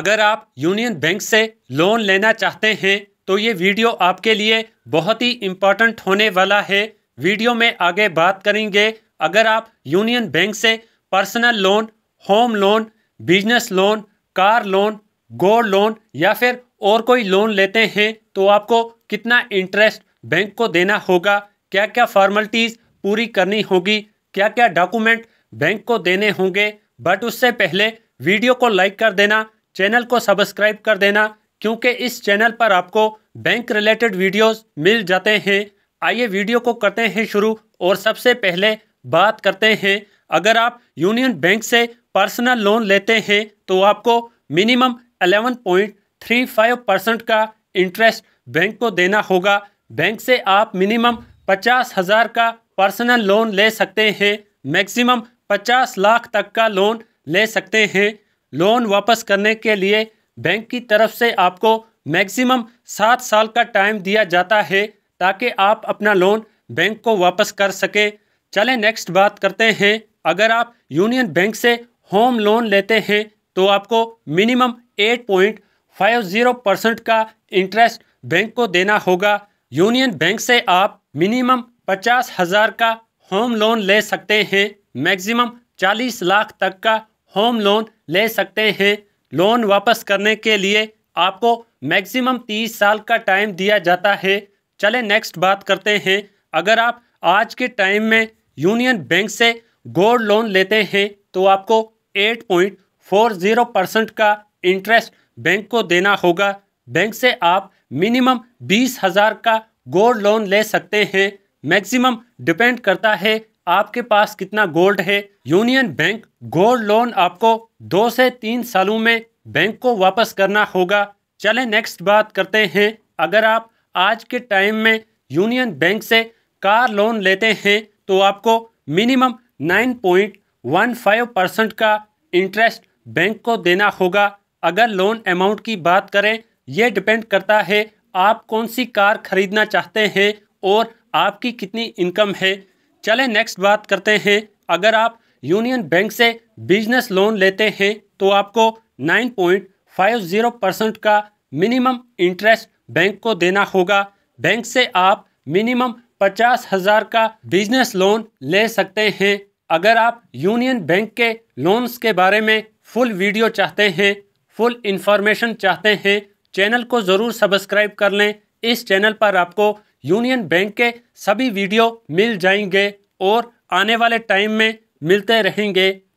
अगर आप union bank से लोन लेना चाहते हैं तो ये वीडियो आपके लिए बहुत ही इम्पॉर्टेंट होने वाला है वीडियो में आगे बात करेंगे अगर आप यूनियन बैंक से personal loan home loan business loan car loan gold loan या फिर और कोई लोन लेते हैं तो आपको कितना इंटरेस्ट बैंक को देना होगा क्या क्या फॉर्मेलिटीज़ पूरी करनी होगी क्या क्या डॉक्यूमेंट बैंक को देने होंगे बट उससे पहले वीडियो को लाइक कर देना चैनल को सब्सक्राइब कर देना क्योंकि इस चैनल पर आपको बैंक रिलेटेड वीडियोस मिल जाते हैं आइए वीडियो को करते हैं शुरू और सबसे पहले बात करते हैं अगर आप यूनियन बैंक से पर्सनल लोन लेते हैं तो आपको मिनिमम 11.35 परसेंट का इंटरेस्ट बैंक को देना होगा बैंक से आप मिनिमम पचास हज़ार का पर्सनल लोन ले सकते हैं मैक्सिमम पचास लाख तक का लोन ले सकते हैं लोन वापस करने के लिए बैंक की तरफ से आपको मैक्सिमम सात साल का टाइम दिया जाता है ताकि आप अपना लोन बैंक को वापस कर सकें चलें नेक्स्ट बात करते हैं अगर आप यूनियन बैंक से होम लोन लेते हैं तो आपको minimum eight point five zero percent का इंटरेस्ट बैंक को देना होगा यूनियन बैंक से आप मिनिमम पचास हज़ार का होम लोन ले सकते हैं मैक्सिमम चालीस लाख तक का होम लोन ले सकते हैं लोन वापस करने के लिए आपको मैक्सिमम तीस साल का टाइम दिया जाता है चले नेक्स्ट बात करते हैं अगर आप आज के टाइम में यूनियन बैंक से गोल्ड लोन लेते हैं तो आपको 8.40 परसेंट का इंटरेस्ट बैंक को देना होगा बैंक से आप मिनिमम बीस हज़ार का गोल्ड लोन ले सकते हैं मैक्सिमम डिपेंड करता है आपके पास कितना गोल्ड है यूनियन बैंक गोल्ड लोन आपको दो से तीन सालों में बैंक को वापस करना होगा चले नेक्स्ट बात करते हैं अगर आप आज के टाइम में यूनियन बैंक से कार लोन लेते हैं तो आपको मिनिमम 9.15 परसेंट का इंटरेस्ट बैंक को देना होगा अगर लोन अमाउंट की बात करें यह डिपेंड करता है आप कौन सी कार खरीदना चाहते हैं और आपकी कितनी इनकम है चलें नेक्स्ट बात करते हैं अगर आप यूनियन बैंक से बिजनेस लोन लेते हैं तो आपको 9.50 परसेंट का मिनिमम इंटरेस्ट बैंक को देना होगा बैंक से आप मिनिमम पचास हज़ार का बिजनेस लोन ले सकते हैं अगर आप यूनियन बैंक के लोन्स के बारे में फुल वीडियो चाहते हैं फुल इंफॉर्मेशन चाहते हैं चैनल को ज़रूर सब्सक्राइब कर लें इस चैनल पर आपको यूनियन बैंक के सभी वीडियो मिल जाएंगे और आने वाले टाइम में मिलते रहेंगे